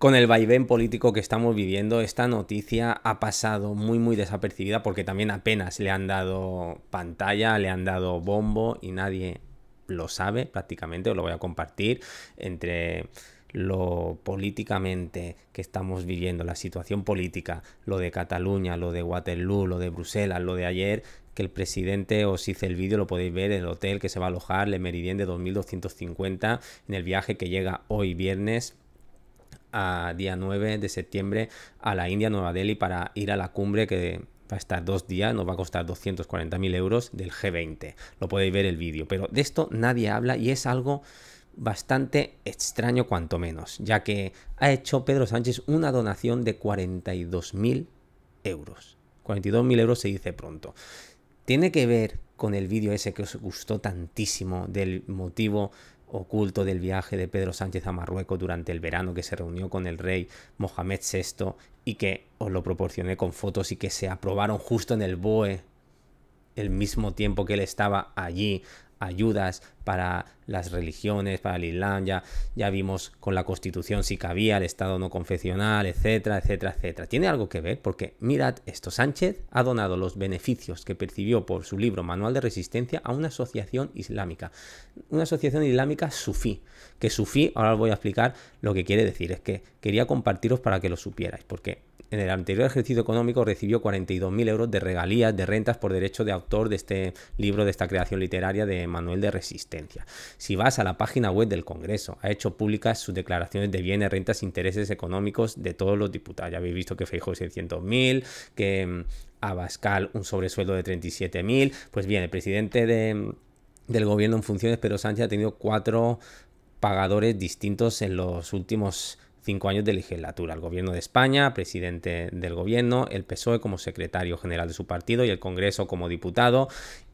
con el vaivén político que estamos viviendo, esta noticia ha pasado muy muy desapercibida porque también apenas le han dado pantalla, le han dado bombo y nadie lo sabe prácticamente, os lo voy a compartir entre lo políticamente que estamos viviendo, la situación política, lo de Cataluña, lo de Waterloo, lo de Bruselas, lo de ayer, que el presidente os hice el vídeo, lo podéis ver, el hotel que se va a alojar, Le Meridien de 2250, en el viaje que llega hoy viernes a día 9 de septiembre a la India, Nueva Delhi, para ir a la cumbre que va a estar dos días, nos va a costar mil euros del G20. Lo podéis ver el vídeo, pero de esto nadie habla y es algo bastante extraño cuanto menos, ya que ha hecho Pedro Sánchez una donación de mil euros. mil euros se dice pronto. Tiene que ver con el vídeo ese que os gustó tantísimo del motivo oculto del viaje de Pedro Sánchez a Marruecos durante el verano que se reunió con el rey Mohamed VI y que os lo proporcioné con fotos y que se aprobaron justo en el BOE el mismo tiempo que él estaba allí ayudas para las religiones, para el Islam, ya, vimos con la constitución si cabía el Estado no confesional, etcétera, etcétera, etcétera. Tiene algo que ver porque mirad esto, Sánchez ha donado los beneficios que percibió por su libro Manual de Resistencia a una asociación islámica, una asociación islámica sufí, que sufí, ahora os voy a explicar lo que quiere decir, es que quería compartiros para que lo supierais, porque en el anterior ejercicio económico recibió 42.000 euros de regalías de rentas por derecho de autor de este libro, de esta creación literaria de Manuel de Resistencia. Si vas a la página web del Congreso, ha hecho públicas sus declaraciones de bienes, rentas, intereses económicos de todos los diputados. Ya habéis visto que Feijóo 600.000, que mm, Abascal un sobresueldo de 37.000. Pues bien, el presidente mm, del gobierno en funciones, Pedro Sánchez, ha tenido cuatro pagadores distintos en los últimos cinco años de legislatura, el gobierno de España, presidente del gobierno, el PSOE como secretario general de su partido y el Congreso como diputado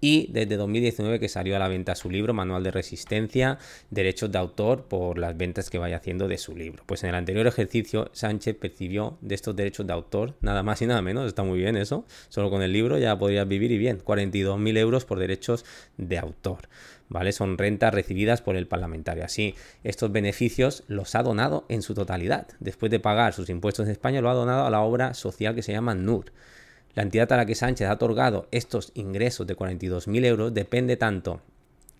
y desde 2019 que salió a la venta su libro Manual de Resistencia, Derechos de Autor por las ventas que vaya haciendo de su libro. Pues en el anterior ejercicio Sánchez percibió de estos derechos de autor nada más y nada menos, está muy bien eso, solo con el libro ya podrías vivir y bien, 42.000 euros por derechos de autor. ¿Vale? Son rentas recibidas por el parlamentario. Así, estos beneficios los ha donado en su totalidad. Después de pagar sus impuestos en España, lo ha donado a la obra social que se llama NUR. La entidad a la que Sánchez ha otorgado estos ingresos de 42.000 euros depende tanto,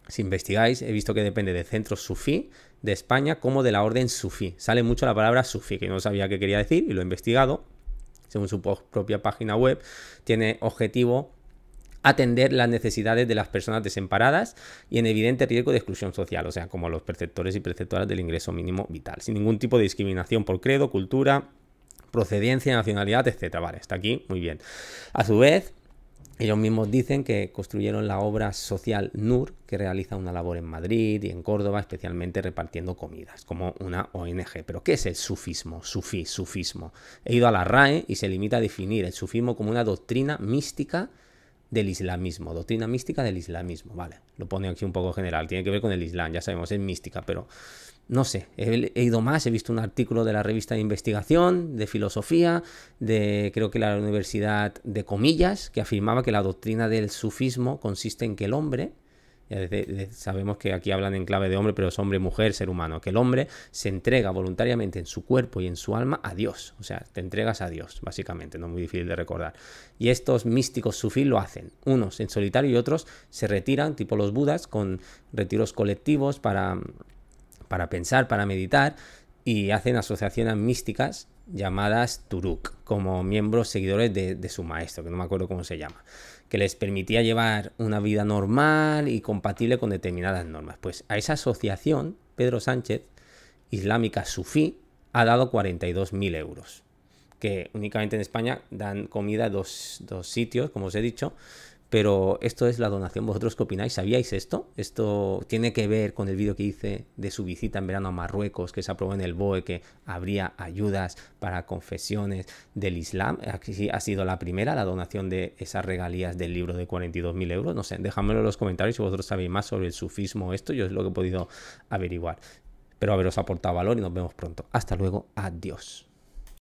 si investigáis, he visto que depende de Centro sufí de España como de la orden sufí. Sale mucho la palabra sufí, que no sabía qué quería decir y lo he investigado. Según su propia página web, tiene objetivo atender las necesidades de las personas desamparadas y en evidente riesgo de exclusión social, o sea, como los preceptores y preceptoras del ingreso mínimo vital, sin ningún tipo de discriminación por credo, cultura, procedencia, nacionalidad, etc. Vale, está aquí, muy bien. A su vez, ellos mismos dicen que construyeron la obra social NUR, que realiza una labor en Madrid y en Córdoba, especialmente repartiendo comidas, como una ONG. Pero ¿qué es el sufismo? Sufí, sufismo. He ido a la RAE y se limita a definir el sufismo como una doctrina mística del islamismo, doctrina mística del islamismo, vale, lo pone aquí un poco general, tiene que ver con el islam, ya sabemos, es mística, pero no sé, he, he, ido más, he visto un artículo de la revista de investigación, de filosofía, de creo que la Universidad de Comillas, que afirmaba que la doctrina del sufismo consiste en que el hombre, sabemos que aquí hablan en clave de hombre, pero es hombre, mujer, ser humano, que el hombre se entrega voluntariamente en su cuerpo y en su alma a Dios, o sea, te entregas a Dios, básicamente, no muy difícil de recordar. Y estos místicos sufí lo hacen, unos en solitario y otros se retiran, tipo los budas, con retiros colectivos para, para pensar, para meditar, y hacen asociaciones místicas llamadas Turuk, como miembros seguidores de, su maestro, que no me acuerdo cómo se llama, que les permitía llevar una vida normal y compatible con determinadas normas. Pues a esa asociación, Pedro Sánchez, islámica sufí, ha dado 42.000 euros, que únicamente en España dan comida a dos sitios, como os he dicho, pero esto es la donación. ¿Vosotros qué opináis? ¿Sabíais esto? ¿Esto tiene que ver con el vídeo que hice de su visita en verano a Marruecos, que se aprobó en el BOE, que habría ayudas para confesiones del Islam? Aquí ha sido la primera, la donación de esas regalías del libro de 42.000 euros. No sé, déjamelo en los comentarios si vosotros sabéis más sobre el sufismo esto. Yo es lo que he podido averiguar. pero haberos aportado valor y nos vemos pronto. Hasta luego. Adiós.